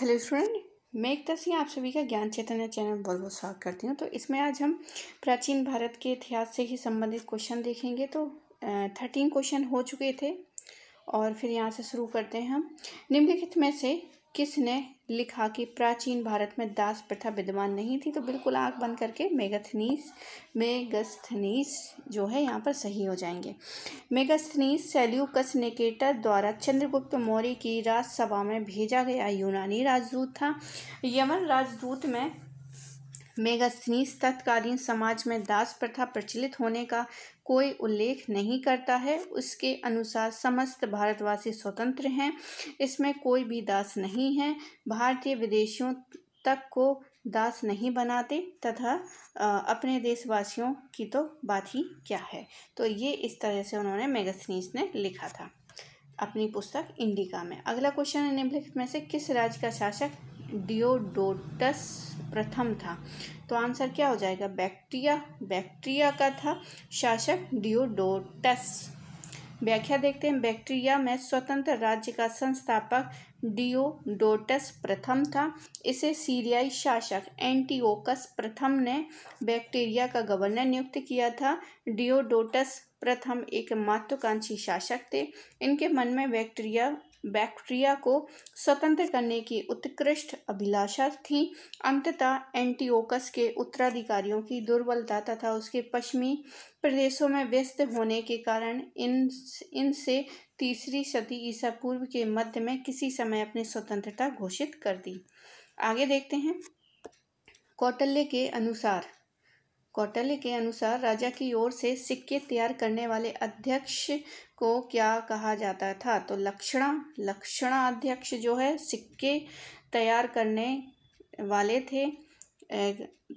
hello student मैं एक से आप सभी का ज्ञान चैतन्य चैनल बहुत बहुत स्वागत करती हूँ तो इसमें आज हम प्राचीन भारत के इतिहास से ही संबंधित क्वेश्चन देखेंगे तो थर्टीन क्वेश्चन हो चुके थे और फिर यहाँ से शुरू करते हैं हम निम्नलिखित में से किसने लिखा कि प्राचीन भारत में दास प्रथा विद्यमान नहीं थी तो बिल्कुल आंख बंद करके मेगस्थनीस मेगस्थनीस जो है यहाँ पर सही हो जाएंगे मेगस्थनीस सेल्यूकस नेकेटर द्वारा चंद्रगुप्त मौर्य की राजसभा में भेजा गया यूनानी राजदूत था यमन राजदूत में मेगास्थनीस तत्कालीन समाज में दास प्रथा प्रचलित होने का कोई उल्लेख नहीं करता है उसके अनुसार समस्त भारतवासी स्वतंत्र हैं इसमें कोई भी दास नहीं है भारतीय विदेशियों तक को दास नहीं बनाते तथा अपने देशवासियों की तो बात ही क्या है तो ये इस तरह से उन्होंने मैगसनीस ने लिखा था अपनी पुस्तक इंडिका में अगला क्वेश्चन निम्नलिखित में से किस राज्य का शासक डिओडोटस प्रथम था तो आंसर क्या हो जाएगा बैक्टीरिया बैक्टीरिया का था शासक डिओडोटस व्याख्या देखते हैं बैक्टीरिया में स्वतंत्र राज्य का संस्थापक डिओडोटस प्रथम था इसे सीरियाई शासक एंटीओकस प्रथम ने बैक्टीरिया का गवर्नर नियुक्त किया था डिओडोटस प्रथम एक महत्वाकांक्षी शासक थे इनके मन में बैक्टीरिया बैक्टीरिया को स्वतंत्र करने की उत्कृष्ट अभिलाषा थी अंततः एंटीओकस के उत्तराधिकारियों की दुर्बलता तथा उसके पश्चिमी प्रदेशों में व्यस्त होने के कारण इन इनसे तीसरी सदी ईसा पूर्व के मध्य में किसी समय अपनी स्वतंत्रता घोषित कर दी आगे देखते हैं कौटल्य के अनुसार कौटल्य के अनुसार राजा की ओर से सिक्के तैयार करने वाले अध्यक्ष को क्या कहा जाता था तो लक्षणा लक्षणा अध्यक्ष जो है सिक्के तैयार करने वाले थे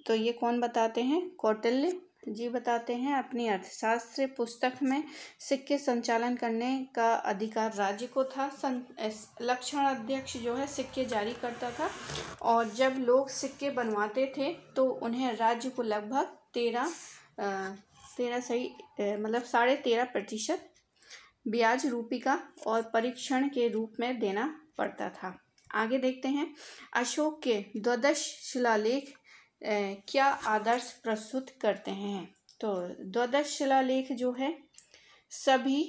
तो ये कौन बताते हैं कौटिल्य जी बताते हैं अपनी अर्थशास्त्र पुस्तक में सिक्के संचालन करने का अधिकार राज्य को था लक्षण अध्यक्ष जो है सिक्के जारी करता था और जब लोग सिक्के बनवाते थे तो उन्हें राज्य को लगभग तेरह तेरह सही मतलब साढ़े तेरह प्रतिशत ब्याज रूपिका और परीक्षण के रूप में देना पड़ता था आगे देखते हैं अशोक के द्वादश शिलालेख क्या आदर्श प्रस्तुत करते हैं तो द्वादश शिलालेख जो है सभी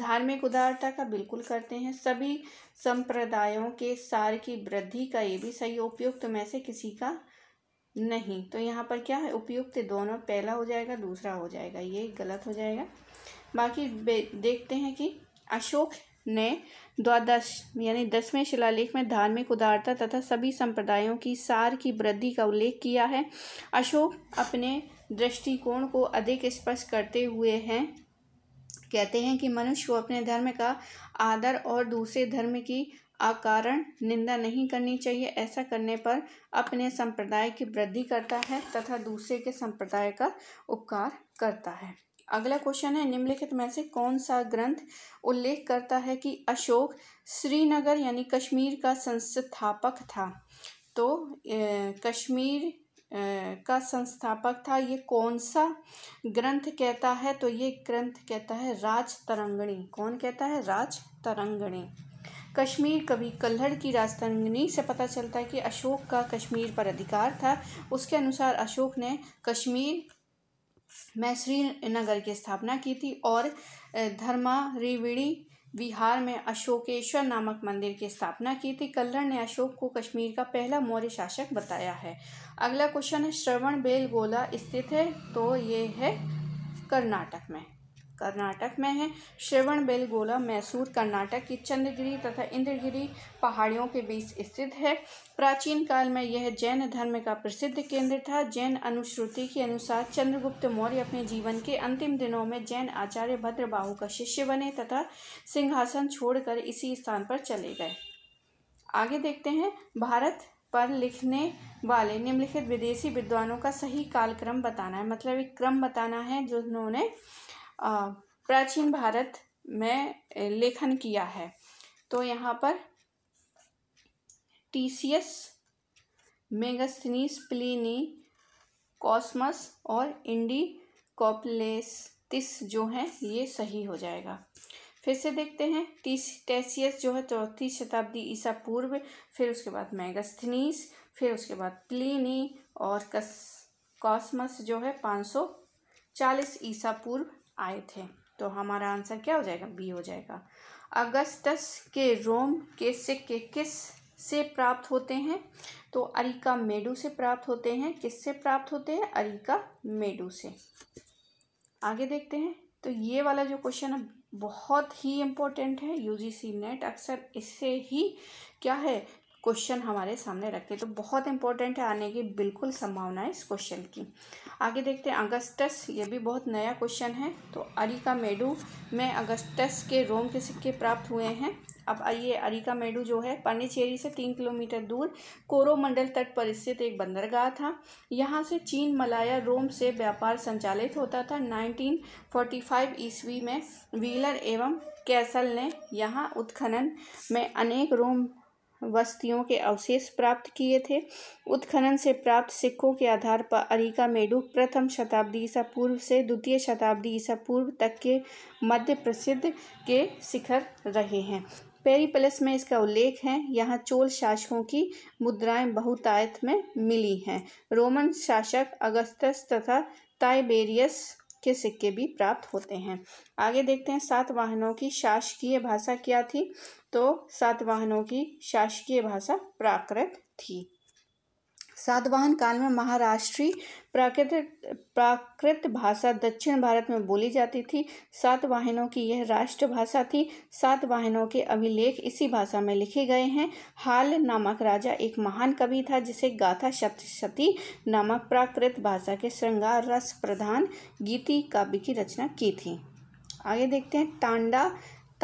धार्मिक उदारता का बिल्कुल करते हैं सभी संप्रदायों के सार की वृद्धि का ये भी सही उपयुक्त तो में से किसी का नहीं तो यहाँ पर क्या है उपयुक्त दोनों पहला हो जाएगा दूसरा हो जाएगा ये गलत हो जाएगा बाकी देखते हैं कि अशोक ने द्वादश यानी दसवें शिलालेख में धार्मिक उदारता तथा सभी संप्रदायों की सार की वृद्धि का उल्लेख किया है अशोक अपने दृष्टिकोण को अधिक स्पष्ट करते हुए हैं कहते हैं कि मनुष्य को अपने धर्म का आदर और दूसरे धर्म की आकारण निंदा नहीं करनी चाहिए ऐसा करने पर अपने संप्रदाय की वृद्धि करता है तथा दूसरे के संप्रदाय का उपकार करता है अगला क्वेश्चन है निम्नलिखित में से कौन सा ग्रंथ उल्लेख करता है कि अशोक श्रीनगर यानी कश्मीर का संस्थापक था तो ए, कश्मीर का संस्थापक था ये कौन सा ग्रंथ कहता है तो ये ग्रंथ कहता है राज तरंगणी कौन कहता है राज तरंगणी कश्मीर कभी कल्हड़ की राजतरंगणी से पता चलता है कि अशोक का कश्मीर पर अधिकार था उसके अनुसार अशोक ने कश्मीर में श्रीनगर की स्थापना की थी और धर्मारिविणी बिहार में अशोकेश्वर नामक मंदिर की स्थापना की थी कल्लर ने अशोक को कश्मीर का पहला मौर्य शासक बताया है अगला क्वेश्चन है श्रवण बेलगोला स्थित है तो ये है कर्नाटक में कर्नाटक में है श्रवण बेलगोला मैसूर कर्नाटक की चंद्रगिरी तथा इंद्रगिरी पहाड़ियों के बीच स्थित है प्राचीन काल में यह जैन धर्म का प्रसिद्ध केंद्र था जैन अनुश्रुति के अनुसार चंद्रगुप्त मौर्य अपने जीवन के अंतिम दिनों में जैन आचार्य भद्रबाहू का शिष्य बने तथा सिंहासन छोड़कर इसी स्थान पर चले गए आगे देखते हैं भारत पर लिखने वाले निम्नलिखित विदेशी विद्वानों का सही कालक्रम बताना है मतलब एक क्रम बताना है जो उन्होंने प्राचीन भारत में लेखन किया है तो यहाँ पर टीसीएस मेगास्थनीस प्लीनी कॉस्मस और इंडी कॉपलेस जो हैं ये सही हो जाएगा फिर से देखते हैं टीस टेसियस जो है चौथी शताब्दी ईसा पूर्व फिर उसके बाद मैगस्थनीस फिर उसके बाद प्लीनी और कस कॉस्मस जो है पाँच सौ चालीस ईसा पूर्व आए थे तो हमारा आंसर क्या हो जाएगा बी हो जाएगा अगस्तस के रोम के सिक्के किस से प्राप्त होते हैं तो अरिका मेडू से प्राप्त होते हैं किससे प्राप्त होते हैं अरिका मेडू से आगे देखते हैं तो ये वाला जो क्वेश्चन है बहुत ही इम्पोर्टेंट है यूजीसी नेट अक्सर इससे ही क्या है क्वेश्चन हमारे सामने रखे तो बहुत इंपॉर्टेंट है आने की बिल्कुल संभावना है इस क्वेश्चन की आगे देखते हैं अगस्टस ये भी बहुत नया क्वेश्चन है तो अरिका मेडू में अगस्टस के रोम के सिक्के प्राप्त हुए हैं अब ये अरिका मेडू जो है पांडिचेरी से तीन किलोमीटर दूर कोरोमंडल तट पर स्थित एक बंदरगाह था यहाँ से चीन मलाया रोम से व्यापार संचालित होता था 1945 ईस्वी में व्हीलर एवं कैसल ने यहाँ उत्खनन में अनेक रोम बस्तियों के अवशेष प्राप्त किए थे उत्खनन से प्राप्त सिक्कों के आधार पर अरिका मेडू प्रथम शताब्दी ईसा पूर्व से द्वितीय शताब्दी ईसा पूर्व तक के मध्य प्रसिद्ध के शिखर रहे हैं पेरी में इसका उल्लेख है यहाँ चोल शासकों की मुद्राएं बहुतायत में मिली हैं रोमन शासक अगस्तस तथा ताइबेरियस के सिक्के भी प्राप्त होते हैं आगे देखते हैं सात वाहनों की शासकीय भाषा क्या थी तो सात वाहनों की शासकीय भाषा प्राकृत थी सातवाहन काल में महाराष्ट्रीय प्राकृत प्राकृत भाषा दक्षिण भारत में बोली जाती थी सातवाहनों की यह राष्ट्रभाषा थी सातवाहनों के अभिलेख इसी भाषा में लिखे गए हैं हाल नामक राजा एक महान कवि था जिसे गाथा सप्तशती नामक प्राकृत भाषा के श्रृंगार रस प्रधान गीति काव्य की रचना की थी आगे देखते हैं तांडा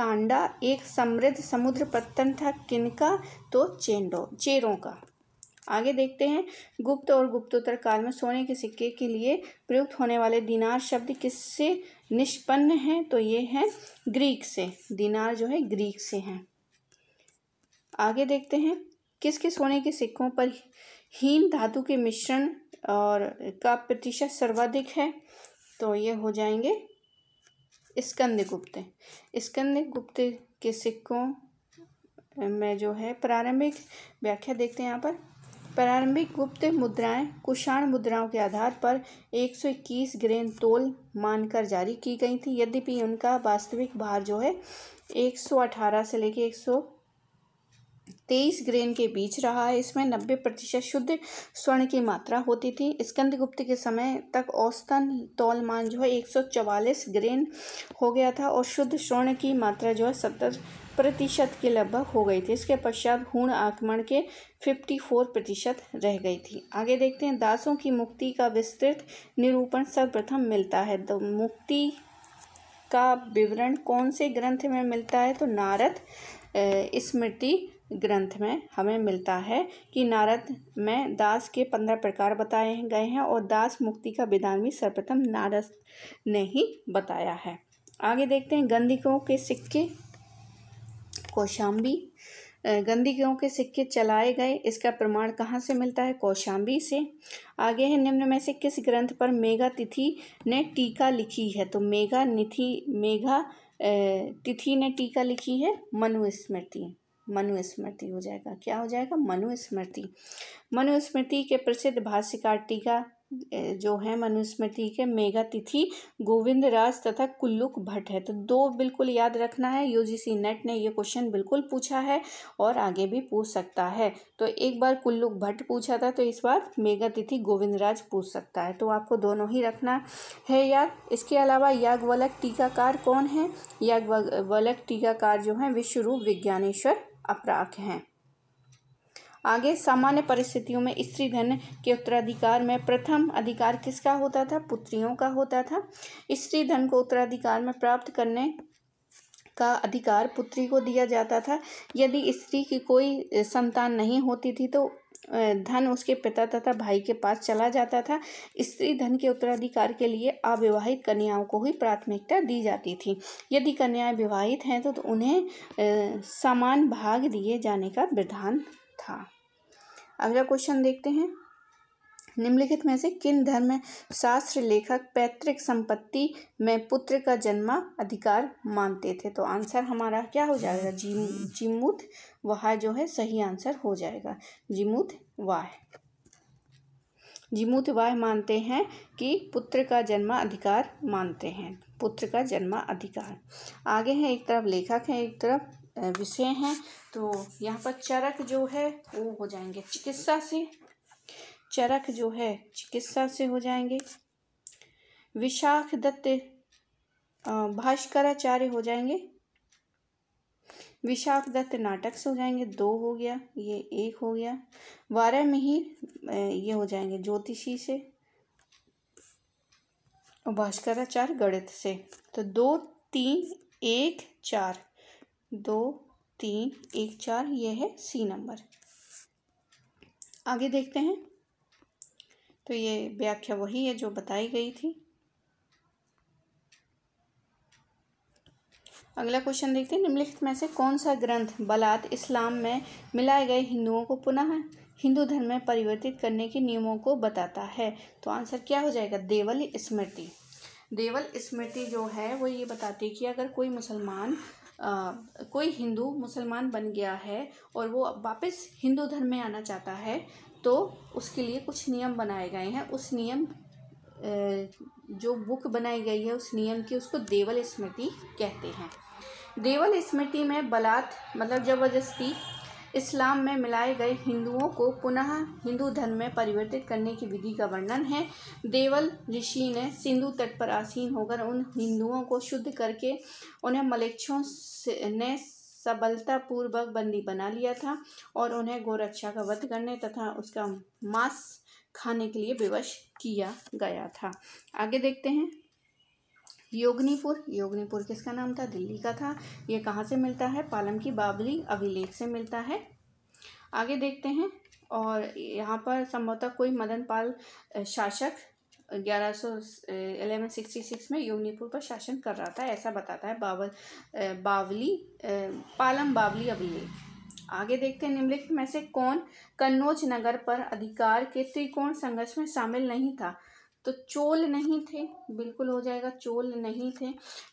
तांडा एक समृद्ध समुद्र पत्तन था किनका तो चेंडो चेरों का आगे देखते हैं गुप्त और गुप्तोत्तर काल में सोने के सिक्के के लिए प्रयुक्त होने वाले दिनार शब्द किससे निष्पन्न है तो ये है ग्रीक से दिनार जो है ग्रीक से हैं आगे देखते हैं किसके सोने के सिक्कों पर हीन धातु के मिश्रण और का प्रतिशत सर्वाधिक है तो ये हो जाएंगे स्कंद गुप्त स्कंद गुप्त के सिक्कों में जो है प्रारंभिक व्याख्या देखते हैं यहाँ पर प्रारंभिक गुप्त मुद्राएं कुषाण मुद्राओं के आधार पर 121 ग्रेन तोल मानकर जारी की गई थी यद्यपि उनका वास्तविक भार जो है 118 से लेके 123 ग्रेन के बीच रहा है इसमें 90 प्रतिशत शुद्ध स्वर्ण की मात्रा होती थी स्कंदगुप्त के समय तक औसतन तौलमान जो है 144 ग्रेन हो गया था और शुद्ध स्वर्ण की मात्रा जो है सत्तर प्रतिशत के लगभग हो गई थी इसके पश्चात हूण आक्रमण के 54 प्रतिशत रह गई थी आगे देखते हैं दासों की मुक्ति का विस्तृत निरूपण सर्वप्रथम मिलता है तो मुक्ति का विवरण कौन से ग्रंथ में मिलता है तो नारद स्मृति ग्रंथ में हमें मिलता है कि नारद में दास के पंद्रह प्रकार बताए गए हैं और दास मुक्ति का विधान भी सर्वप्रथम नारद ने ही बताया है आगे देखते हैं गंधिकों के सिक्के कौशाम्बी गंदी गेहूँ के सिक्के चलाए गए इसका प्रमाण कहाँ से मिलता है कौशाम्बी से आगे है निम्न में से किस ग्रंथ पर मेघा तिथि ने टीका लिखी है तो मेघा निथि मेघा तिथि ने टीका लिखी है मनुस्मृति मनुस्मृति हो जाएगा क्या हो जाएगा मनुस्मृति मनुस्मृति के प्रसिद्ध भाष्यकार टीका जो है मनुस्मृति के मेघा तिथि गोविंद राज तथा कुल्लुक भट्ट है तो दो बिल्कुल याद रखना है यूजीसी नेट ने ये क्वेश्चन बिल्कुल पूछा है और आगे भी पूछ सकता है तो एक बार कुल्लुक भट्ट पूछा था तो इस बार मेघा तिथि गोविंद राज पूछ सकता है तो आपको दोनों ही रखना है याद इसके अलावा याज्ञवलक टीकाकार कौन है याज्ञवलक टीकाकार जो है विश्वरूप विज्ञानेश्वर अपराख हैं आगे सामान्य परिस्थितियों में स्त्री धन के उत्तराधिकार में प्रथम अधिकार किसका होता था पुत्रियों का होता था स्त्री धन को उत्तराधिकार में प्राप्त करने का अधिकार पुत्री को दिया जाता था यदि स्त्री की कोई संतान नहीं होती थी तो धन उसके पिता तथा भाई के पास चला जाता था स्त्री धन के उत्तराधिकार के लिए अविवाहित कन्याओं को ही प्राथमिकता दी जाती थी यदि कन्याएं विवाहित हैं तो, तो उन्हें समान भाग दिए जाने का विधान था अगला क्वेश्चन देखते हैं निम्नलिखित में से किन धर्म शास्त्र लेखक पैतृक संपत्ति में पुत्र का जन्म अधिकार मानते थे तो आंसर हमारा क्या हो जाएगा जी जिमूत वाह जो है सही आंसर हो जाएगा जिमूत वाह जिमूत वाह मानते हैं कि पुत्र का जन्म अधिकार मानते हैं पुत्र का जन्म अधिकार आगे है एक तरफ लेखक है एक तरफ विषय हैं तो यहाँ पर चरक जो है वो हो जाएंगे चिकित्सा से चरक जो है चिकित्सा से हो जाएंगे विशाख दत्त भाष्कराचार्य हो जाएंगे विशाख दत्त नाटक से हो जाएंगे दो हो गया ये एक हो गया बारह में ही ये हो जाएंगे ज्योतिषी से और भाष्कराचार्य गणित से तो दो तीन एक चार दो तीन एक चार ये है सी नंबर आगे देखते हैं तो ये व्याख्या वही है जो बताई गई थी अगला क्वेश्चन देखते हैं निम्नलिखित में से कौन सा ग्रंथ बलात् इस्लाम में मिलाए गए हिंदुओं को पुनः हिंदू धर्म में परिवर्तित करने के नियमों को बताता है तो आंसर क्या हो जाएगा देवल स्मृति देवल स्मृति जो है वो ये बताती है कि अगर कोई मुसलमान आ, कोई हिंदू मुसलमान बन गया है और वो वापस हिंदू धर्म में आना चाहता है तो उसके लिए कुछ नियम बनाए गए हैं उस नियम जो बुक बनाई गई है उस नियम की उसको देवल स्मृति कहते हैं देवल स्मृति में बलात् मतलब जबरदस्ती इस्लाम में मिलाए गए हिंदुओं को पुनः हिंदू धर्म में परिवर्तित करने की विधि का वर्णन है देवल ऋषि ने सिंधु तट पर आसीन होकर उन हिंदुओं को शुद्ध करके उन्हें मलेच्छों ने सबलतापूर्वक बंदी बना लिया था और उन्हें गोरक्षा का वध करने तथा उसका मांस खाने के लिए विवश किया गया था आगे देखते हैं योगनीपुर योगनीपुर किसका नाम था दिल्ली का था ये कहाँ से मिलता है पालम की बाबरी अभिलेख से मिलता है आगे देखते हैं और यहाँ पर संभवतः कोई मदन पाल शासक ग्यारह सौ एलेवन सिक्सटी सिक्स में योगनीपुर पर शासन कर रहा था ऐसा बताता है बावल बावली पालम बावली अभिलेख आगे देखते हैं निम्नलिखित में से कौन कन्नौज नगर पर अधिकार के त्रिकोण संघर्ष में शामिल नहीं था तो चोल नहीं थे बिल्कुल हो जाएगा चोल नहीं थे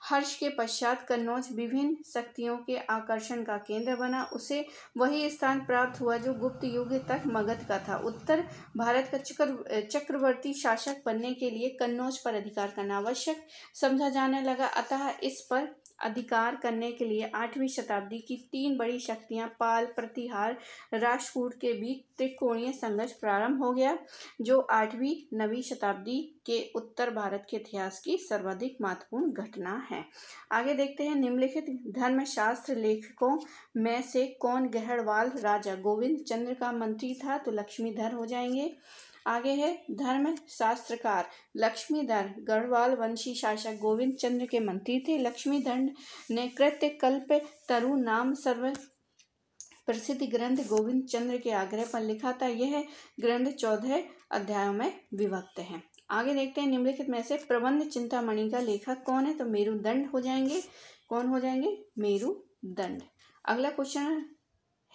हर्ष के पश्चात कन्नौज विभिन्न शक्तियों के आकर्षण का केंद्र बना उसे वही स्थान प्राप्त हुआ जो गुप्त युग तक मगध का था उत्तर भारत का चक्र चक्रवर्ती शासक बनने के लिए कन्नौज पर अधिकार करना आवश्यक समझा जाने लगा अतः इस पर अधिकार करने के लिए आठवीं शताब्दी की तीन बड़ी शक्तियां पाल प्रतिहार राजकूट के बीच त्रिकोणीय संघर्ष प्रारंभ हो गया जो आठवीं नवी शताब्दी के उत्तर भारत के इतिहास की सर्वाधिक महत्वपूर्ण घटना है आगे देखते हैं निम्नलिखित धर्मशास्त्र लेखकों में से कौन गहड़वाल राजा गोविंद चंद्र का मंत्री था तो लक्ष्मीधर हो जाएंगे आगे है धर्म शास्त्रकार लक्ष्मीधर गढ़वाल वंशी शासक गोविंद चंद्र के मंत्री थे लक्ष्मीधर ने कृत्य कल्प तरु नाम सर्व प्रसिद्ध ग्रंथ गोविंद चंद्र के आग्रह पर लिखा था यह ग्रंथ चौदह अध्यायों में विभक्त है आगे देखते हैं निम्नलिखित में से प्रबंध चिंतामणि का लेखक कौन है तो मेरुदंड हो जाएंगे कौन हो जाएंगे मेरुदंड अगला क्वेश्चन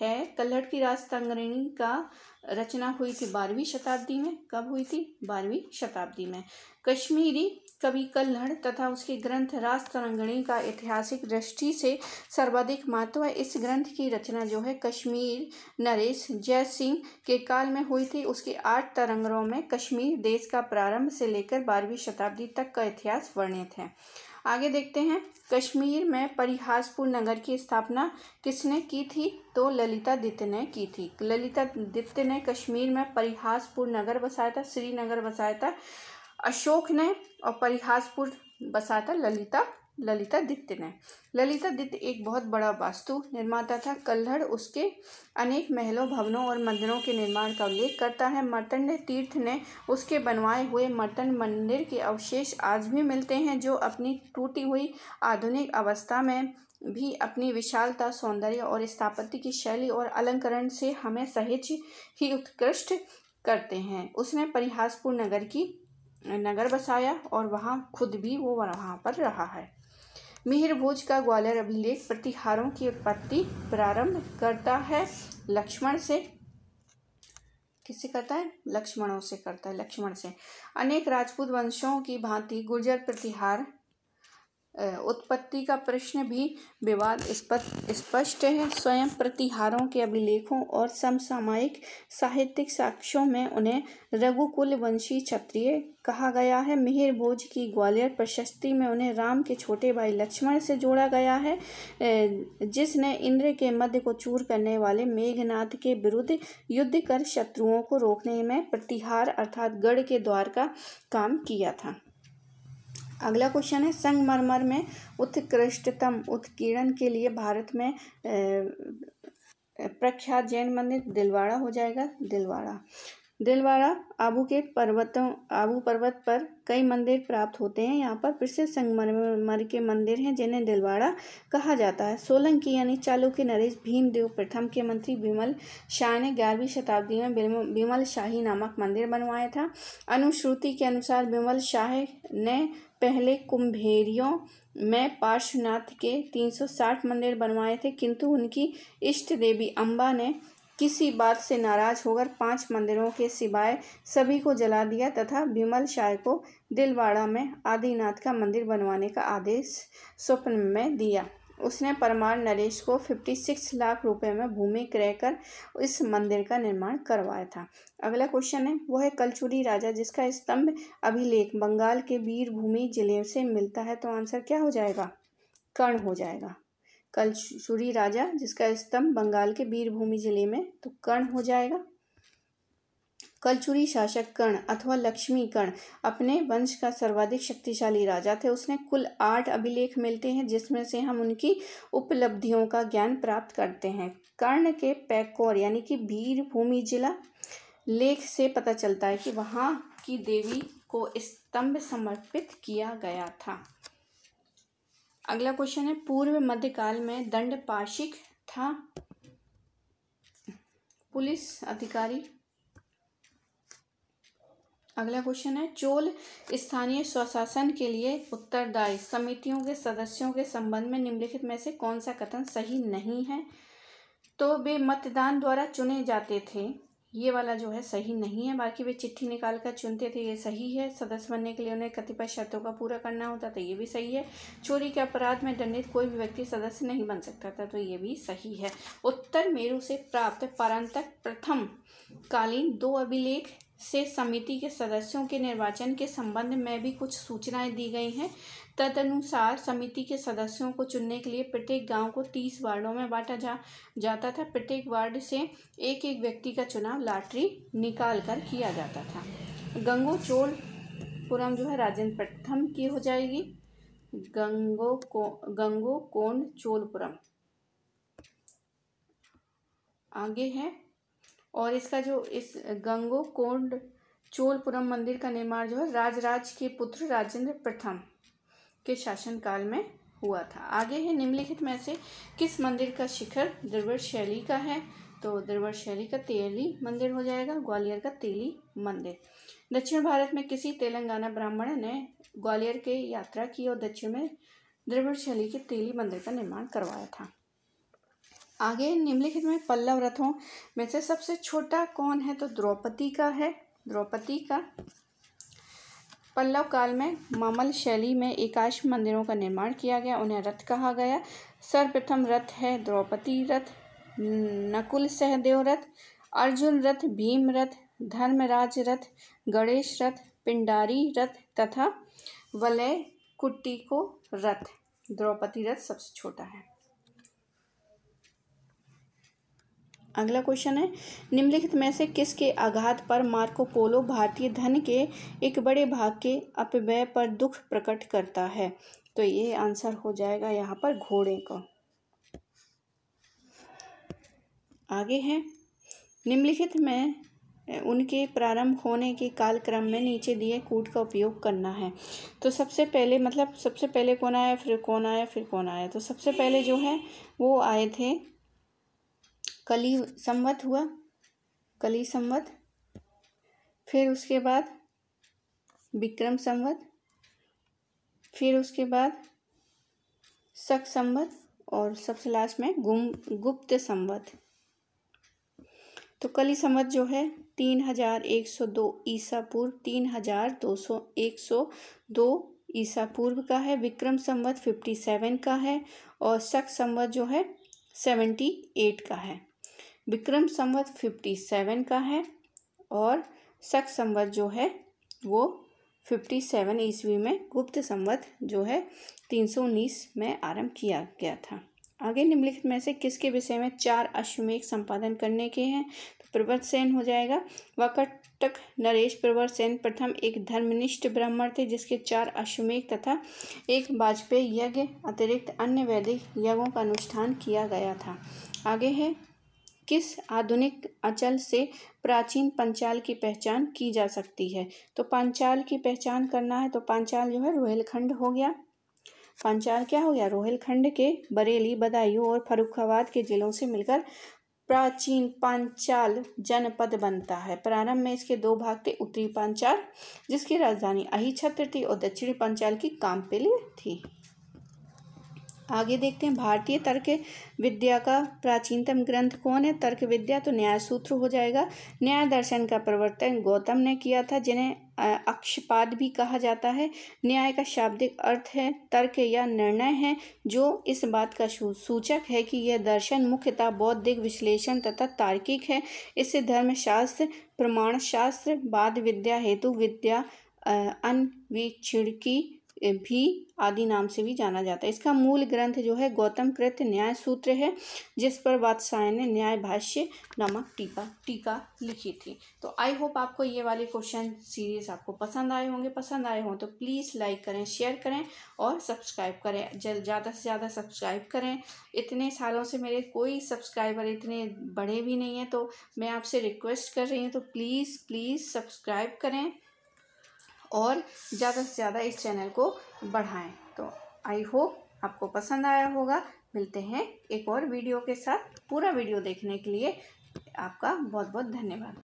है कल्हड़ की राज का रचना हुई थी बारहवीं शताब्दी में कब हुई थी बारहवीं शताब्दी में कश्मीरी कवि कल्हड़ तथा उसके ग्रंथ राज तरंगणी का ऐतिहासिक दृष्टि से सर्वाधिक महत्व है इस ग्रंथ की रचना जो है कश्मीर नरेश जय सिंह के काल में हुई थी उसके आठ तरंगरों में कश्मीर देश का प्रारंभ से लेकर बारहवीं शताब्दी तक का इतिहास वर्णित है आगे देखते हैं कश्मीर में परिहासपुर नगर की स्थापना किसने की थी तो ललिता दित्य ने की थी ललिता दित्य ने कश्मीर में परिहासपुर नगर बसाया था श्रीनगर बसाया था अशोक ने और परिहासपुर बसाया था ललिता ललितादित्य ने ललितादित्य एक बहुत बड़ा वास्तु निर्माता था कल्हड़ उसके अनेक महलों भवनों और मंदिरों के निर्माण का उल्लेख करता है मर्तंड तीर्थ ने उसके बनवाए हुए मर्तंड मंदिर के अवशेष आज भी मिलते हैं जो अपनी टूटी हुई आधुनिक अवस्था में भी अपनी विशालता सौंदर्य और स्थापत्य की शैली और अलंकरण से हमें सहेज ही उत्कृष्ट करते हैं उसने परिहासपुर नगर की नगर बसाया और वहाँ खुद भी वो वहाँ पर रहा है भोज का ग्वालियर अभिलेख प्रतिहारों की उत्पत्ति प्रारंभ करता है लक्ष्मण से किससे करता है लक्ष्मणों से करता है लक्ष्मण से अनेक राजपूत वंशों की भांति गुर्जर प्रतिहार उत्पत्ति का प्रश्न भी विवाद स्पष्ट है स्वयं प्रतिहारों के अभिलेखों और समसामयिक साहित्यिक साक्ष्यों में उन्हें रघुकुल वंशी क्षत्रिय कहा गया है मिहिर भोज की ग्वालियर प्रशस्ति में उन्हें राम के छोटे भाई लक्ष्मण से जोड़ा गया है जिसने इंद्र के मध्य को चूर करने वाले मेघनाथ के विरुद्ध युद्ध कर शत्रुओं को रोकने में प्रतिहार अर्थात गढ़ के द्वार का काम किया था अगला क्वेश्चन है संगमरमर में उत्कृष्टतम उत्कीर्ण के लिए भारत में प्रख्यात जैन मंदिर दिलवाड़ा हो जाएगा दिलवाड़ा दिलवाड़ा आबू के पर्वतों आबू पर्वत पर कई मंदिर प्राप्त होते हैं यहाँ पर प्रसिद्ध संगमरमर के मंदिर हैं जिन्हें दिलवाड़ा कहा जाता है सोलंकी यानी चालुक्य नरेश भीमदेव प्रथम के मंत्री बिमल शाह ने ग्यारहवीं शताब्दी में बिमल शाही नामक मंदिर बनवाया था अनुश्रुति के अनुसार बिमल शाह ने पहले कुंभेरियों में पार्श्वनाथ के 360 मंदिर बनवाए थे किंतु उनकी इष्ट देवी अम्बा ने किसी बात से नाराज होकर पांच मंदिरों के सिवाय सभी को जला दिया तथा विमल शाह को दिलवाड़ा में आदिनाथ का मंदिर बनवाने का आदेश स्वप्न में दिया उसने परमार नरेश को फिफ्टी सिक्स लाख रुपए में भूमि क्रय कर इस मंदिर का निर्माण करवाया था अगला क्वेश्चन है वह है कलचुरी राजा जिसका स्तंभ अभिलेख बंगाल के वीरभूमि जिले से मिलता है तो आंसर क्या हो जाएगा कर्ण हो जाएगा कलशुरी राजा जिसका स्तंभ बंगाल के वीरभूमि जिले में तो कर्ण हो जाएगा कलचुरी शासक कर्ण अथवा लक्ष्मी कर्ण अपने वंश का सर्वाधिक शक्तिशाली राजा थे उसने कुल आठ अभिलेख मिलते हैं जिसमें से हम उनकी उपलब्धियों का ज्ञान प्राप्त करते हैं कर्ण के पैकोर यानी कि भीर भूमि जिला लेख से पता चलता है कि वहाँ की देवी को स्तंभ समर्पित किया गया था अगला क्वेश्चन है पूर्व मध्यकाल में दंड पाशिक था पुलिस अधिकारी अगला क्वेश्चन है चोल स्थानीय स्वशासन के लिए उत्तरदायी समितियों के सदस्यों के संबंध में निम्नलिखित में से कौन सा कथन सही नहीं है तो वे मतदान द्वारा चुने जाते थे ये वाला जो है सही नहीं है बाकी वे चिट्ठी निकाल कर चुनते थे ये सही है सदस्य बनने के लिए उन्हें कतिपय शर्तों का पूरा करना होता था ये भी सही है चोरी के अपराध में दंडित कोई भी व्यक्ति सदस्य नहीं बन सकता था तो ये भी सही है उत्तर मेरु से प्राप्त पारंतक प्रथम कालीन दो अभिलेख से समिति के सदस्यों के निर्वाचन के संबंध में भी कुछ सूचनाएं दी गई हैं तदनुसार समिति के सदस्यों को चुनने के लिए प्रत्येक गांव को तीस वार्डों में बांटा जा जाता था प्रत्येक वार्ड से एक एक व्यक्ति का चुनाव लॉटरी निकाल कर किया जाता था गंगो चोलपुरम जो है राजेंद्र प्रथम की हो जाएगी गंगो को गंगो कोंड चोलपुरम आगे है और इसका जो इस गंगो कोंड चोलपुरम मंदिर का निर्माण जो है राजराज के पुत्र राजेंद्र प्रथम के शासनकाल में हुआ था आगे है निम्नलिखित में से किस मंदिर का शिखर द्रविड़ शैली का है तो द्रविड़ शैली का तेली मंदिर हो जाएगा ग्वालियर का तेली मंदिर दक्षिण भारत में किसी तेलंगाना ब्राह्मण ने ग्वालियर के यात्रा की और दक्षिण में द्रविड़ शैली के तेली मंदिर का निर्माण करवाया था आगे निम्नलिखित में पल्लव रथों में से सबसे छोटा कौन है तो द्रौपदी का है द्रौपदी का पल्लव काल में मामल शैली में एकाश मंदिरों का निर्माण किया गया उन्हें रथ कहा गया सर्वप्रथम रथ है द्रौपदी रथ नकुल सहदेव रथ अर्जुन रथ भीम रथ धर्मराज रथ गणेश रथ पिंडारी रथ तथा वलय कुट्टी को रथ द्रौपदी रथ सबसे छोटा है अगला क्वेश्चन है निम्नलिखित में से किसके आघात पर मार्को पोलो भारतीय धन के एक बड़े भाग के अपव्यय पर दुख प्रकट करता है तो ये आंसर हो जाएगा यहाँ पर घोड़े का आगे है निम्नलिखित में उनके प्रारंभ होने के कालक्रम में नीचे दिए कूट का उपयोग करना है तो सबसे पहले मतलब सबसे पहले कौन आया फिर कौन आया फिर कौन आया तो सबसे पहले जो है वो आए थे कली संवत हुआ कली संवत फिर उसके बाद विक्रम संवत फिर उसके बाद शक संवत और सबसे लास्ट में गुम गुप्त संवत तो कली संवत जो है तीन हजार एक सौ दो ईसा पूर्व तीन हजार दो सौ एक सौ दो ईसा पूर्व का है विक्रम संवत फिफ्टी सेवन का है और शक संवत जो है सेवेंटी एट का है विक्रम संवत फिफ्टी सेवन का है और शक संवत जो है वो फिफ्टी सेवन ईस्वी में गुप्त संवत जो है तीन सौ उन्नीस में आरंभ किया गया था आगे निम्नलिखित में से किसके विषय में चार अश्वमेघ संपादन करने के हैं तो प्रवर सेन हो जाएगा वकटक नरेश प्रवर सेन प्रथम एक धर्मनिष्ठ ब्राह्मण थे जिसके चार अश्वमेघ तथा एक वाजपेयी यज्ञ अतिरिक्त अन्य वैदिक यज्ञों का अनुष्ठान किया गया था आगे है किस आधुनिक अचल से प्राचीन पंचाल की पहचान की जा सकती है तो पंचाल की पहचान करना है तो पंचाल जो है रोहिलखंड हो गया पंचाल क्या हो गया रोहिलखंड के बरेली बदायूं और फरुखाबाद के जिलों से मिलकर प्राचीन पांचाल जनपद बनता है प्रारंभ में इसके दो भाग थे उत्तरी पांचाल जिसकी राजधानी अहिछत्र थी और दक्षिणी पांचाल की कामपेली थी आगे देखते हैं भारतीय तर्क विद्या का प्राचीनतम ग्रंथ कौन है तर्क विद्या तो न्याय सूत्र हो जाएगा न्याय दर्शन का प्रवर्तन गौतम ने किया था जिन्हें अक्षपाद भी कहा जाता है न्याय का शाब्दिक अर्थ है तर्क या निर्णय है जो इस बात का सूचक है कि यह दर्शन मुख्यतः बौद्धिक विश्लेषण तथा तार्किक है इससे धर्मशास्त्र प्रमाणशास्त्र बाद विद्या हेतु विद्या अन्वीक्षण की भी आदि नाम से भी जाना जाता है इसका मूल ग्रंथ जो है गौतम कृत न्याय सूत्र है जिस पर बादशाह ने न्याय भाष्य नामक टीका टीका लिखी थी तो आई होप आपको ये वाले क्वेश्चन सीरीज आपको पसंद आए होंगे पसंद आए हों तो प्लीज़ लाइक करें शेयर करें और सब्सक्राइब करें जल्द ज़्यादा से ज़्यादा सब्सक्राइब करें इतने सालों से मेरे कोई सब्सक्राइबर इतने बड़े भी नहीं हैं तो मैं आपसे रिक्वेस्ट कर रही हूँ तो प्लीज़ प्लीज़ सब्सक्राइब करें और ज़्यादा से ज़्यादा इस चैनल को बढ़ाएं तो आई होप आपको पसंद आया होगा मिलते हैं एक और वीडियो के साथ पूरा वीडियो देखने के लिए आपका बहुत बहुत धन्यवाद